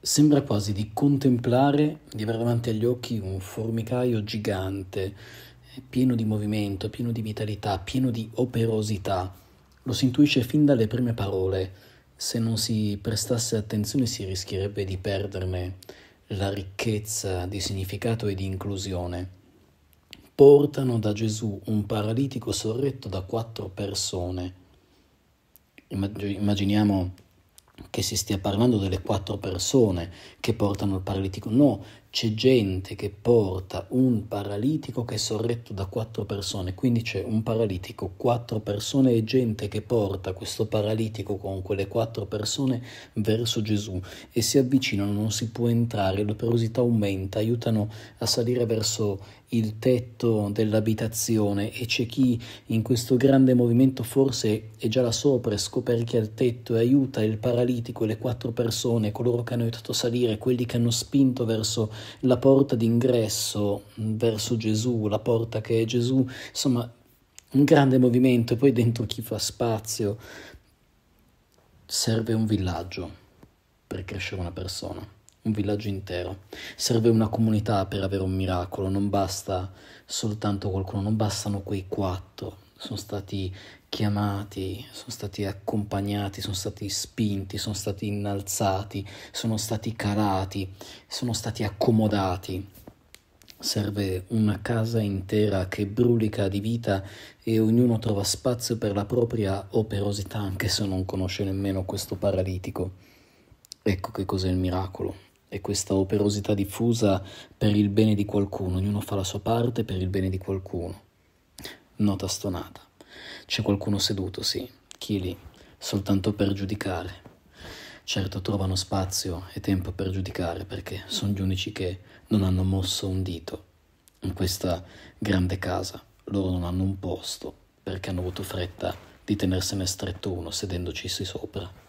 Sembra quasi di contemplare, di avere davanti agli occhi un formicaio gigante, pieno di movimento, pieno di vitalità, pieno di operosità. Lo si intuisce fin dalle prime parole. Se non si prestasse attenzione si rischierebbe di perderne la ricchezza di significato e di inclusione. Portano da Gesù un paralitico sorretto da quattro persone. Immaginiamo che si stia parlando delle quattro persone che portano il paralitico, no, c'è gente che porta un paralitico che è sorretto da quattro persone, quindi c'è un paralitico, quattro persone e gente che porta questo paralitico con quelle quattro persone verso Gesù e si avvicinano, non si può entrare, l'operosità aumenta, aiutano a salire verso il tetto dell'abitazione e c'è chi in questo grande movimento forse è già là sopra, scoperchia il tetto e aiuta il paralitico e le quattro persone, coloro che hanno aiutato a salire, quelli che hanno spinto verso la porta d'ingresso verso Gesù, la porta che è Gesù, insomma un grande movimento e poi dentro chi fa spazio serve un villaggio per crescere una persona, un villaggio intero, serve una comunità per avere un miracolo, non basta soltanto qualcuno, non bastano quei quattro, sono stati chiamati, sono stati accompagnati, sono stati spinti, sono stati innalzati, sono stati calati, sono stati accomodati. Serve una casa intera che brulica di vita e ognuno trova spazio per la propria operosità, anche se non conosce nemmeno questo paralitico. Ecco che cos'è il miracolo. È questa operosità diffusa per il bene di qualcuno, ognuno fa la sua parte per il bene di qualcuno nota stonata. C'è qualcuno seduto, sì, chi lì, soltanto per giudicare. Certo trovano spazio e tempo per giudicare perché sono gli unici che non hanno mosso un dito in questa grande casa. Loro non hanno un posto perché hanno avuto fretta di tenersene stretto uno sedendoci sopra.